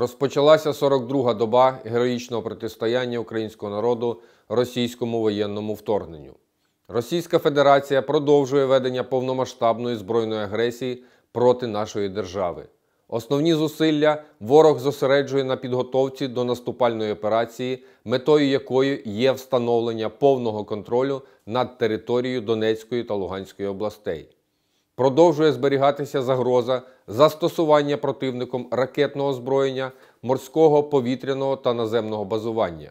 Розпочалася 42-га доба героїчного протистояння українського народу російському воєнному вторгненню. Російська Федерація продовжує ведення повномасштабної збройної агресії проти нашої держави. Основні зусилля ворог зосереджує на підготовці до наступальної операції, метою якої є встановлення повного контролю над територією Донецької та Луганської областей продовжує зберігатися загроза застосування противником ракетного озброєння, морського, повітряного та наземного базування.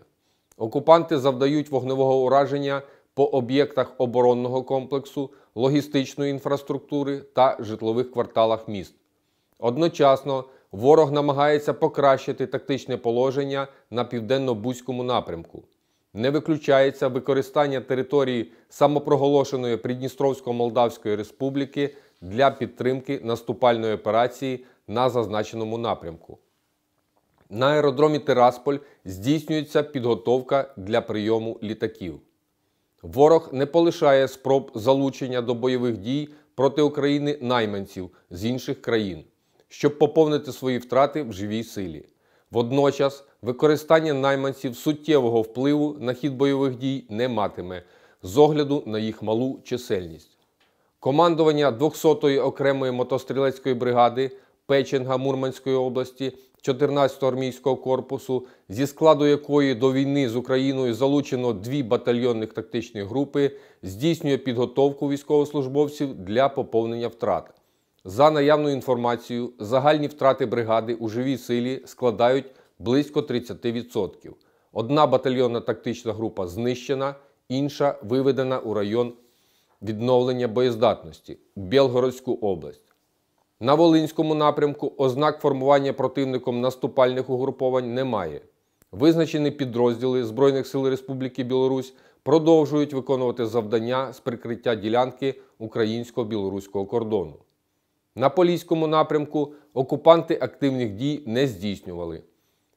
Окупанти завдають вогневого ураження по об'єктах оборонного комплексу, логістичної інфраструктури та житлових кварталах міст. Одночасно ворог намагається покращити тактичне положення на південно-бузькому напрямку. Не виключається використання території самопроголошеної Придністровсько-Молдавської Республіки для підтримки наступальної операції на зазначеному напрямку. На аеродромі Тирасполь здійснюється підготовка для прийому літаків. Ворог не полишає спроб залучення до бойових дій проти України найманців з інших країн, щоб поповнити свої втрати в живій силі. Водночас використання найманців суттєвого впливу на хід бойових дій не матиме з огляду на їх малу чисельність. Командування 200-ї окремої мотострілецької бригади Печенга Мурманської області 14-го армійського корпусу, зі складу якої до війни з Україною залучено дві батальйонних тактичні групи, здійснює підготовку військовослужбовців для поповнення втрат. За наявною інформацією, загальні втрати бригади у живій силі складають близько 30%. Одна батальйонна тактична група знищена, інша виведена у район відновлення боєздатності Білгородську область. На Волинському напрямку ознак формування противником наступальних угруповань немає. Визначені підрозділи Збройних сил Республіки Білорусь продовжують виконувати завдання з прикриття ділянки українсько-білоруського кордону. На Поліському напрямку окупанти активних дій не здійснювали.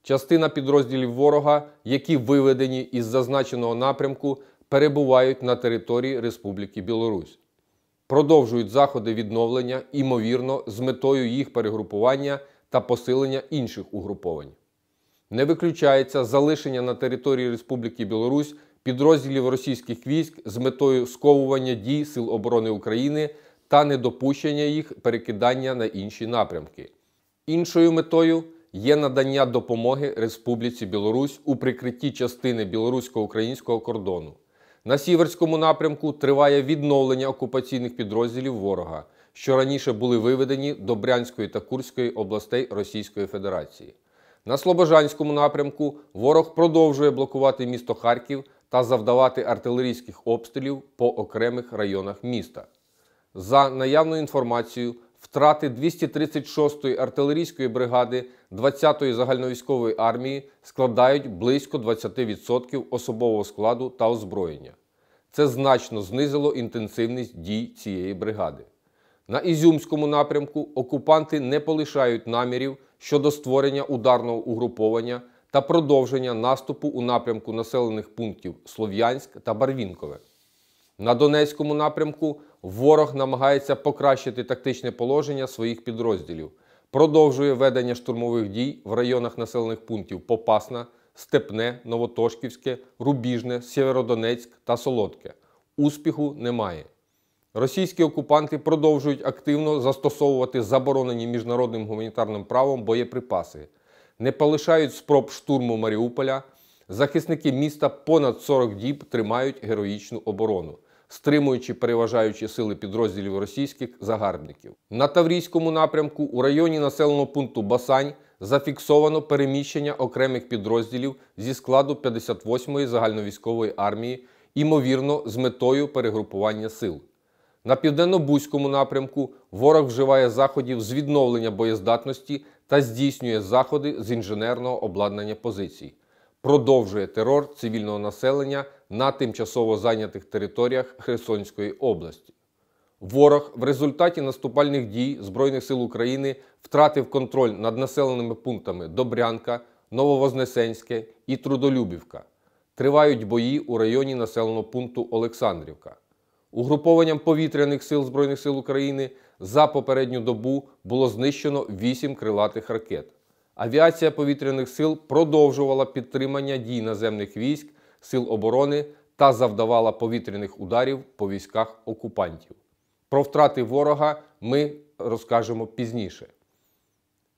Частина підрозділів ворога, які виведені із зазначеного напрямку, перебувають на території Республіки Білорусь. Продовжують заходи відновлення, імовірно, з метою їх перегрупування та посилення інших угруповань. Не виключається залишення на території Республіки Білорусь підрозділів російських військ з метою сковування дій Сил оборони України та недопущення їх перекидання на інші напрямки. Іншою метою є надання допомоги Республіці Білорусь у прикритті частини білорусько-українського кордону. На сіверському напрямку триває відновлення окупаційних підрозділів ворога, що раніше були виведені до Брянської та Курської областей Російської Федерації. На Слобожанському напрямку ворог продовжує блокувати місто Харків та завдавати артилерійських обстрілів по окремих районах міста за наявною інформацією втрати 236-ї артилерійської бригади 20-ї загальновійськової армії складають близько 20% особового складу та озброєння. Це значно знизило інтенсивність дій цієї бригади. На Ізюмському напрямку окупанти не полишають намірів щодо створення ударного угруповання та продовження наступу у напрямку населених пунктів Слов'янськ та Барвінкове. На Донецькому напрямку Ворог намагається покращити тактичне положення своїх підрозділів, продовжує ведення штурмових дій в районах населених пунктів Попасна, Степне, Новотошківське, Рубіжне, Сєвєродонецьк та Солодке. Успіху немає. Російські окупанти продовжують активно застосовувати заборонені міжнародним гуманітарним правом боєприпаси, не полишають спроб штурму Маріуполя. Захисники міста понад 40 діб тримають героїчну оборону стримуючи переважаючі сили підрозділів російських загарбників. На Таврійському напрямку у районі населеного пункту Басань зафіксовано переміщення окремих підрозділів зі складу 58-ї загальновійськової армії, ймовірно, з метою перегрупування сил. На південно-бузькому напрямку ворог вживає заходів з відновлення боєздатності та здійснює заходи з інженерного обладнання позицій, продовжує терор цивільного населення на тимчасово зайнятих територіях Херсонської області. Ворог в результаті наступальних дій Збройних сил України втратив контроль над населеними пунктами Добрянка, Нововознесенське і Трудолюбівка. Тривають бої у районі населеного пункту Олександрівка. Угрупованням повітряних сил Збройних сил України за попередню добу було знищено 8 крилатих ракет. Авіація повітряних сил продовжувала підтримання дій наземних військ сил оборони та завдавала повітряних ударів по військах окупантів. Про втрати ворога ми розкажемо пізніше.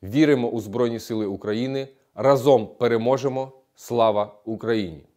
Віримо у Збройні Сили України. Разом переможемо! Слава Україні!